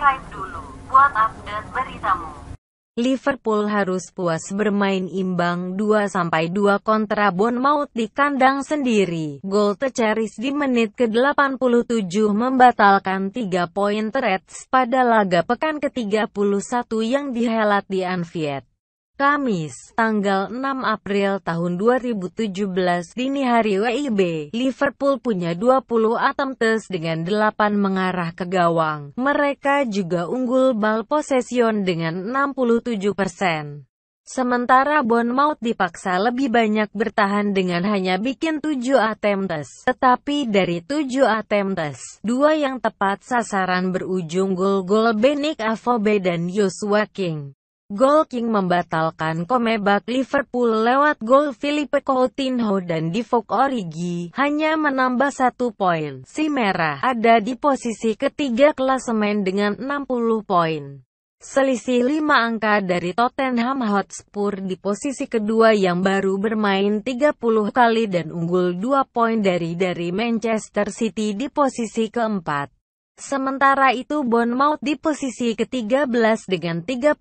subscribe dulu buat update beritamu. Liverpool harus puas bermain imbang 2-2 kontra Bournemouth di kandang sendiri. Gol Teceris di menit ke-87 membatalkan 3 poin Terets pada laga pekan ke-31 yang dihelat di Anfield. Kamis, tanggal 6 April tahun 2017, dini hari WIB, Liverpool punya 20 attempts dengan 8 mengarah ke gawang. Mereka juga unggul bal possession dengan 67%. Sementara Bournemouth dipaksa lebih banyak bertahan dengan hanya bikin 7 attempts. Tetapi dari 7 attempts, dua yang tepat sasaran berujung gol-gol Benik Afobe dan Joshua King. Gol King membatalkan comeback Liverpool lewat gol Philippe Coutinho dan Divock Origi, hanya menambah satu poin. Si Merah ada di posisi ketiga klasemen dengan 60 poin. Selisih lima angka dari Tottenham Hotspur di posisi kedua yang baru bermain 30 kali dan unggul dua poin dari dari Manchester City di posisi keempat. Sementara itu Bournemouth di posisi ke-13 dengan 35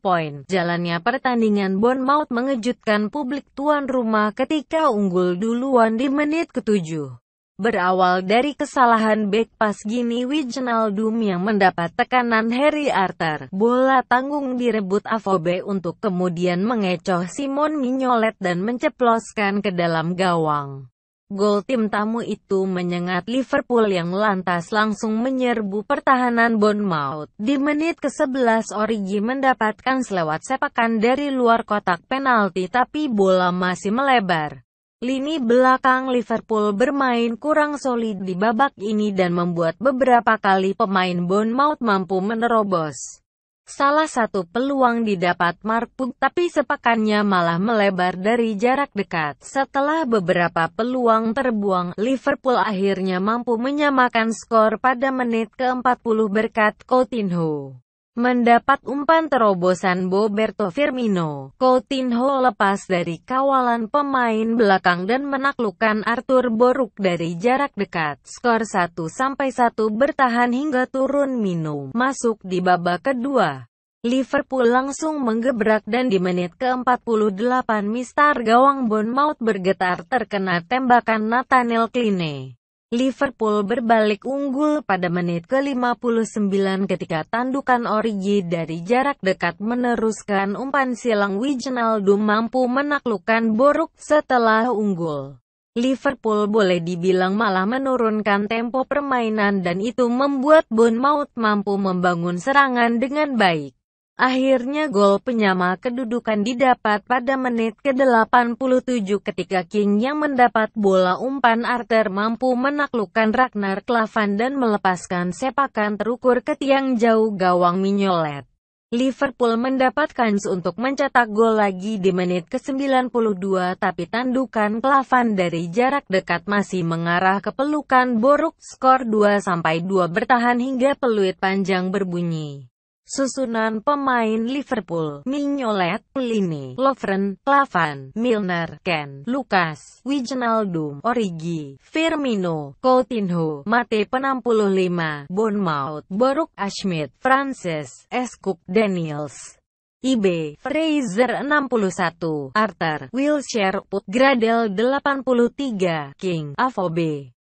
poin. Jalannya pertandingan Bournemouth mengejutkan publik tuan rumah ketika unggul duluan di menit ke-7. Berawal dari kesalahan back pass Gini Wijnaldum yang mendapat tekanan Harry Arter, bola tanggung direbut Afobe untuk kemudian mengecoh Simon Mignolet dan menceploskan ke dalam gawang. Gol tim tamu itu menyengat Liverpool yang lantas langsung menyerbu pertahanan Bournemouth. Di menit ke-11 Origi mendapatkan selewat sepakan dari luar kotak penalti tapi bola masih melebar. Lini belakang Liverpool bermain kurang solid di babak ini dan membuat beberapa kali pemain Bournemouth mampu menerobos. Salah satu peluang didapat Marpung, tapi sepakannya malah melebar dari jarak dekat. Setelah beberapa peluang terbuang, Liverpool akhirnya mampu menyamakan skor pada menit ke-40 berkat Coutinho mendapat umpan terobosan Roberto Firmino. Coutinho lepas dari kawalan pemain belakang dan menaklukkan Arthur Boruk dari jarak dekat. Skor 1-1 bertahan hingga turun minum. Masuk di babak kedua. Liverpool langsung menggebrak dan di menit ke-48 Mister Gawang Bournemouth bergetar terkena tembakan Nathaniel Kline. Liverpool berbalik unggul pada menit ke-59 ketika tandukan Origi dari jarak dekat meneruskan umpan silang Wijnaldum mampu menaklukkan Boruk setelah unggul. Liverpool boleh dibilang malah menurunkan tempo permainan dan itu membuat Bournemouth mampu membangun serangan dengan baik. Akhirnya gol penyama kedudukan didapat pada menit ke-87 ketika King yang mendapat bola umpan Arthur mampu menaklukkan Ragnar Klavan dan melepaskan sepakan terukur ke tiang jauh gawang Mignolet. Liverpool mendapatkan untuk mencetak gol lagi di menit ke-92 tapi tandukan Klavan dari jarak dekat masih mengarah ke pelukan Boruk skor 2-2 bertahan hingga peluit panjang berbunyi. Susunan pemain Liverpool, Mignolet, Lini, Lovren, Lavan, Milner, Ken, Lucas, Wijnaldum, Origi, Firmino, Coutinho, Mate 65, Bournemouth, Boruk Ashmit, Francis, Escook, Daniels. IB, Fraser 61, Arthur, Wilshire, Putgradel 83, King, Afobe.